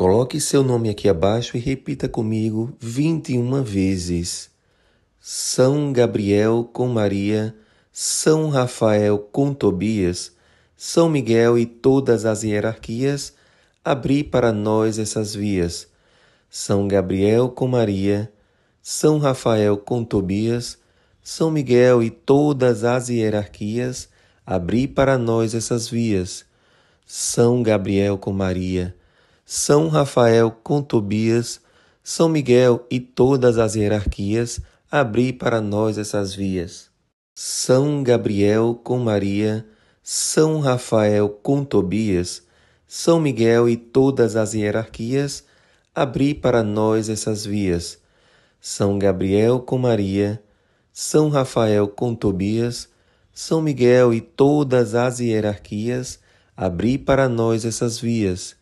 Coloque seu nome aqui abaixo e repita comigo 21 vezes. São Gabriel com Maria, São Rafael com Tobias, São Miguel e todas as hierarquias, abri para nós essas vias. São Gabriel com Maria, São Rafael com Tobias, São Miguel e todas as hierarquias, abri para nós essas vias. São Gabriel com Maria, são Rafael com Tobias, São Miguel e todas as hierarquias, abri para nós essas vias. São Gabriel com Maria, São Rafael com Tobias, São Miguel e todas as hierarquias, abri para nós essas vias. São Gabriel com Maria, São Rafael com Tobias, São Miguel e todas as hierarquias, abri para nós essas vias.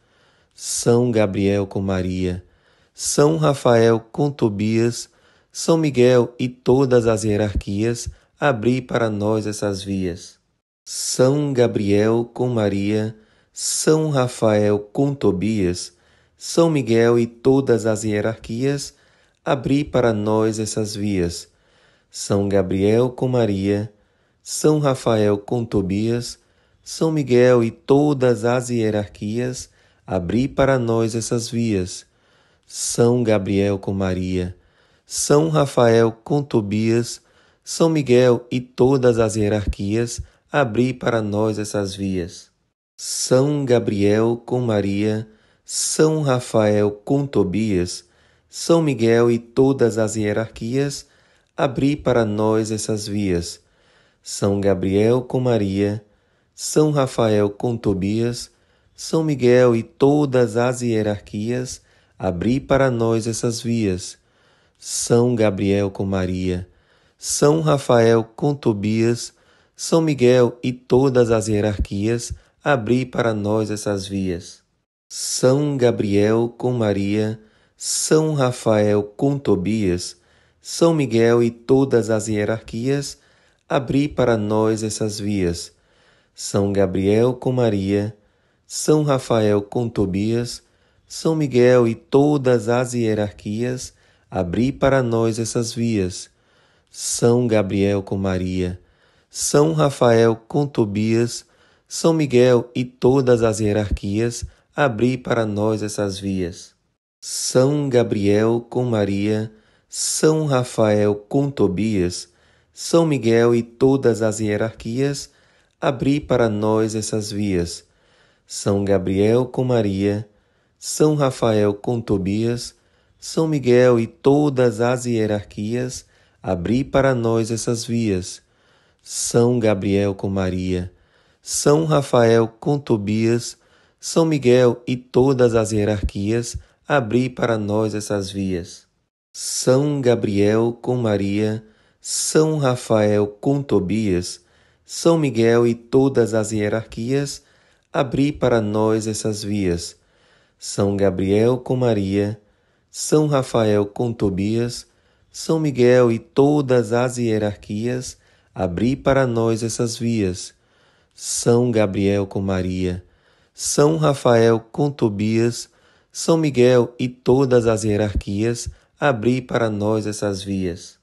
São Gabriel com Maria, São Rafael com Tobias, São Miguel e todas as hierarquias, abri para nós essas vias. São Gabriel com Maria, São Rafael com Tobias, São Miguel e todas as hierarquias, abri para nós essas vias. São Gabriel com Maria, São Rafael com Tobias, São Miguel e todas as hierarquias, abri para nós essas vias. São Gabriel com Maria, São Rafael com Tobias, São Miguel e todas as hierarquias, abri para nós essas vias. São Gabriel com Maria, São Rafael com Tobias, São Miguel e todas as hierarquias, abri para nós essas vias. São Gabriel com Maria, São Rafael com Tobias, são Miguel e todas as hierarquias, abri para nós essas vias. São Gabriel com Maria, São Rafael com Tobias, São Miguel e todas as hierarquias, abri para nós essas vias. São Gabriel com Maria, São Rafael com Tobias, São Miguel e todas as hierarquias, abri para nós essas vias. São Gabriel com Maria, são Rafael com Tobias, São Miguel e todas as hierarquias, abri para nós essas vias. São Gabriel com Maria, São Rafael com Tobias, São Miguel e todas as hierarquias, abri para nós essas vias. São Gabriel com Maria, São Rafael com Tobias, São Miguel e todas as hierarquias, abri para nós essas vias. São Gabriel com Maria, São Rafael com Tobias, São Miguel e todas as hierarquias, abri para nós essas vias. São Gabriel com Maria, São Rafael com Tobias, São Miguel e todas as hierarquias, abri para nós essas vias. São Gabriel com Maria, são Rafael com Tobias, São Miguel e todas as hierarquias, abri para nós essas vias. São Gabriel com Maria, São Rafael com Tobias, São Miguel e todas as hierarquias, abri para nós essas vias. São Gabriel com Maria, São Rafael com Tobias, São Miguel e todas as hierarquias, abri para nós essas vias.